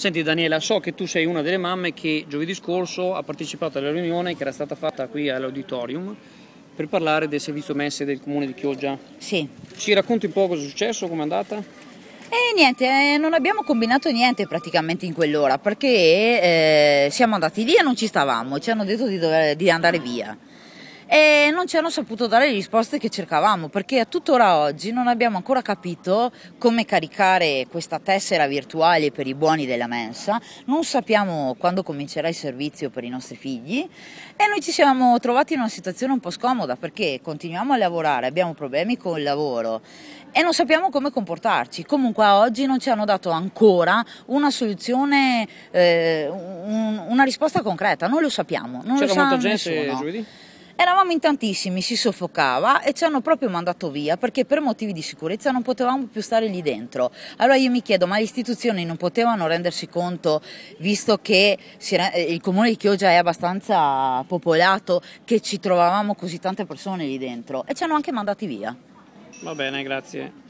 Senti Daniela, so che tu sei una delle mamme che giovedì scorso ha partecipato alla riunione che era stata fatta qui all'auditorium per parlare del servizio messe del comune di Chioggia. Sì. Ci racconti un po' cosa è successo, com'è andata? E eh, niente, eh, non abbiamo combinato niente praticamente in quell'ora perché eh, siamo andati lì e non ci stavamo, ci hanno detto di, dover, di andare via e non ci hanno saputo dare le risposte che cercavamo perché a tuttora oggi non abbiamo ancora capito come caricare questa tessera virtuale per i buoni della mensa, non sappiamo quando comincerà il servizio per i nostri figli e noi ci siamo trovati in una situazione un po' scomoda perché continuiamo a lavorare, abbiamo problemi con il lavoro e non sappiamo come comportarci. Comunque a oggi non ci hanno dato ancora una soluzione, eh, un, una risposta concreta, non lo sappiamo. Non C'era lo sa molta gente nessuno. giovedì? Eravamo in tantissimi, si soffocava e ci hanno proprio mandato via perché per motivi di sicurezza non potevamo più stare lì dentro. Allora io mi chiedo, ma le istituzioni non potevano rendersi conto, visto che eh, il comune di Chioggia è abbastanza popolato, che ci trovavamo così tante persone lì dentro e ci hanno anche mandati via. Va bene, grazie.